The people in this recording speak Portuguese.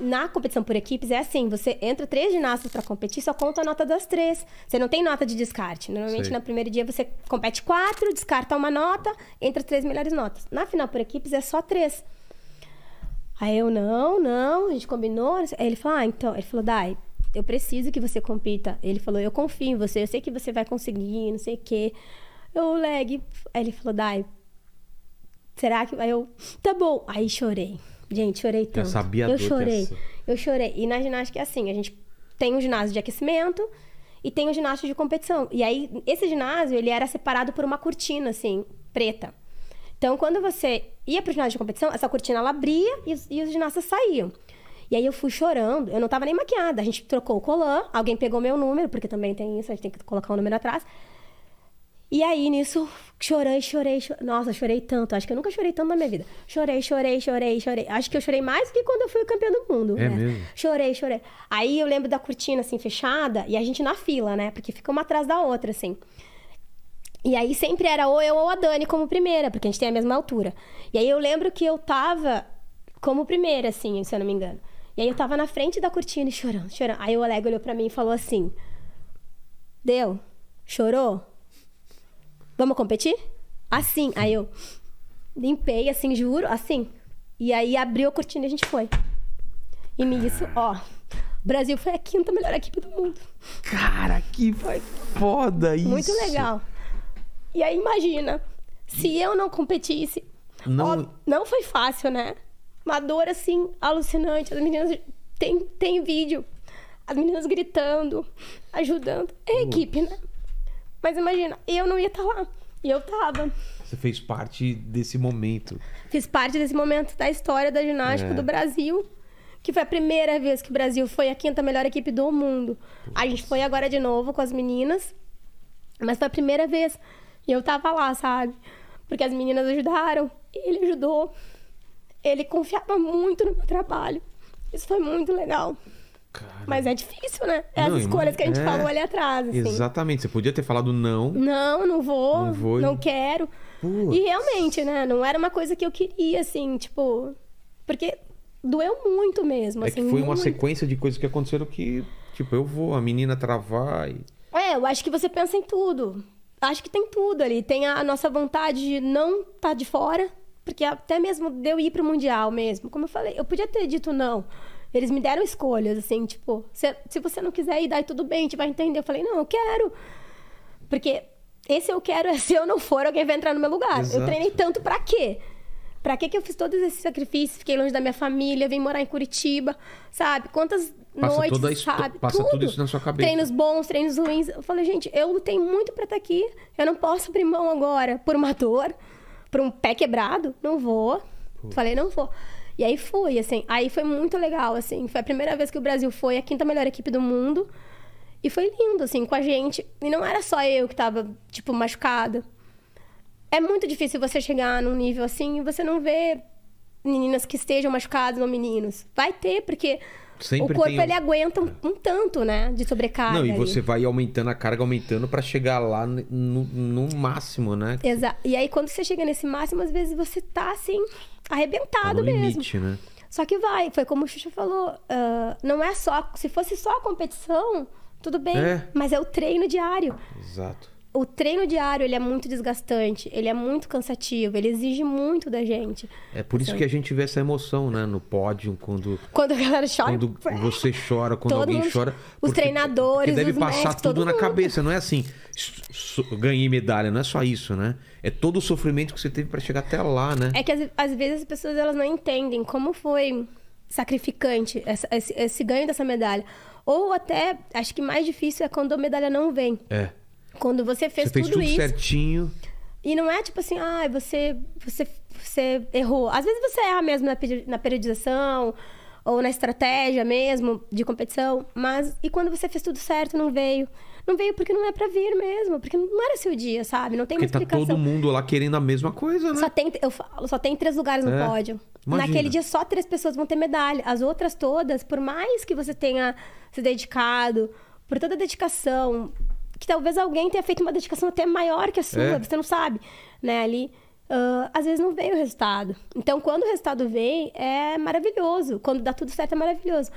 na competição por equipes é assim: você entra três ginastas para competir, só conta a nota das três. Você não tem nota de descarte. Normalmente, no primeiro dia, você compete quatro, descarta uma nota, entra três melhores notas. Na final por equipes é só três. Aí eu, não, não, a gente combinou. Aí ele falou, ah, então. Ele falou, Dai, eu preciso que você compita. Ele falou, eu confio em você, eu sei que você vai conseguir, não sei o quê. Eu, leg. Aí ele falou, Dai, será que. Aí eu, tá bom. Aí chorei. Gente, chorei tanto. Eu sabia Eu chorei. Eu chorei. E na ginástica é assim, a gente tem um ginásio de aquecimento e tem um ginásio de competição. E aí esse ginásio, ele era separado por uma cortina assim, preta. Então, quando você ia pro ginásio de competição, essa cortina ela abria e os, e os ginastas saíam. E aí eu fui chorando, eu não tava nem maquiada. A gente trocou o colã, alguém pegou meu número, porque também tem isso, a gente tem que colocar o um número atrás. E aí, nisso, chorei, chorei, chorei. Nossa, chorei tanto. Acho que eu nunca chorei tanto na minha vida. Chorei, chorei, chorei, chorei. Acho que eu chorei mais do que quando eu fui campeã do mundo. É né? mesmo? Chorei, chorei. Aí eu lembro da cortina, assim, fechada. E a gente na fila, né? Porque fica uma atrás da outra, assim. E aí sempre era ou eu ou a Dani como primeira, porque a gente tem a mesma altura. E aí eu lembro que eu tava como primeira, assim, se eu não me engano. E aí eu tava na frente da cortina e chorando, chorando. Aí o Oleg olhou pra mim e falou assim... Deu? Chorou? vamos competir? Assim. Aí eu limpei, assim, juro, assim. E aí abriu a cortina e a gente foi. E nisso, ó. Brasil foi a quinta melhor equipe do mundo. Cara, que foda isso. Muito legal. E aí imagina, se eu não competisse. Não, ó, não foi fácil, né? Uma dor assim, alucinante. As meninas. Tem, tem vídeo. As meninas gritando, ajudando. É equipe, né? Mas imagina, eu não ia estar tá lá. E eu tava. Você fez parte desse momento. Fiz parte desse momento da história da ginástica é. do Brasil. Que foi a primeira vez que o Brasil foi a quinta melhor equipe do mundo. A gente foi agora de novo com as meninas. Mas foi a primeira vez. E eu tava lá, sabe? Porque as meninas ajudaram. Ele ajudou. Ele confiava muito no meu trabalho. Isso foi muito legal. Cara... Mas é difícil, né? É não, as escolhas que a gente é... falou ali atrás. Assim. Exatamente. Você podia ter falado não. Não, não vou. Não, vou, não quero. Putz. E realmente, né? Não era uma coisa que eu queria, assim, tipo. Porque doeu muito mesmo. É assim, que foi muito. uma sequência de coisas que aconteceram que, tipo, eu vou, a menina travar. E... É, eu acho que você pensa em tudo. Acho que tem tudo ali. Tem a, nossa vontade de não estar tá de fora. Porque até mesmo deu de ir pro Mundial mesmo. Como eu falei, eu podia ter dito não. Eles me deram escolhas, assim, tipo, se, se você não quiser ir, daí tudo bem, a gente vai entender. Eu falei, não, eu quero. Porque esse eu quero é se eu não for, alguém vai entrar no meu lugar. Exato. Eu treinei tanto para quê? Pra que que eu fiz todos esses sacrifícios? Fiquei longe da minha família, vim morar em Curitiba, sabe? Quantas passa noites, toda sabe? Passa tudo. tudo. isso na sua cabeça. Treinos bons, treinos ruins. Eu falei, gente, eu lutei muito pra estar tá aqui. Eu não posso abrir mão agora por uma dor, por um pé quebrado. Não vou. Pô. Falei, não vou. E aí fui, assim. Aí foi muito legal, assim. Foi a primeira vez que o Brasil foi a quinta melhor equipe do mundo. E foi lindo, assim, com a gente. E não era só eu que tava, tipo, machucada. É muito difícil você chegar num nível assim e você não ver meninas que estejam machucadas ou meninos. Vai ter, porque Sempre o corpo ele aguenta um, um, tanto, né? De sobrecarga. Não, e você vai aumentando a carga, aumentando para chegar lá no, no máximo, né? Exato. E aí, quando você chega nesse máximo, às vezes você tá assim arrebentado tá mesmo. Limite, né? Só que vai, foi como o Xuxa falou, uh, não é só, se fosse só a competição, tudo bem, é. mas é o treino diário. Exato o treino diário ele é muito desgastante, ele é muito cansativo, ele exige muito da gente. É por isso então que a gente vê essa emoção, né? No pódio, quando. Quando a galera chora. Quando você chora, quando Todo alguém mundo... chora. Os treinadores, deve os passar médicos, tudo na mundo. cabeça, não é assim. Ganhei medalha, não é só isso, né? É todo o sofrimento que você teve para chegar até lá, né? É que às, às, vezes as pessoas elas não entendem como foi sacrificante essa, esse, esse ganho dessa medalha. Ou até, acho que mais difícil é quando a medalha não vem. É. Quando você fez, você fez tudo, tudo isso. certinho. E não é tipo assim, ah, você, você, você errou. Às vezes você erra mesmo na, na periodização ou na estratégia mesmo de competição, mas e quando você fez tudo certo, não veio. Não veio porque não é para vir mesmo, porque não era seu dia, sabe? Não tem porque uma explicação. Tá todo mundo lá querendo a mesma coisa, né? Só tem, eu falo, só tem três lugares no é. pódio. Imagina. Naquele dia só três pessoas vão ter medalha. As outras todas, por mais que você tenha se dedicado, por toda a dedicação, que talvez alguém tenha feito uma dedicação até maior que a sua, é. você não sabe, né? Ali, uh, às vezes não vem o resultado. Então, quando o resultado vem, é maravilhoso. Quando dá tudo certo, é maravilhoso.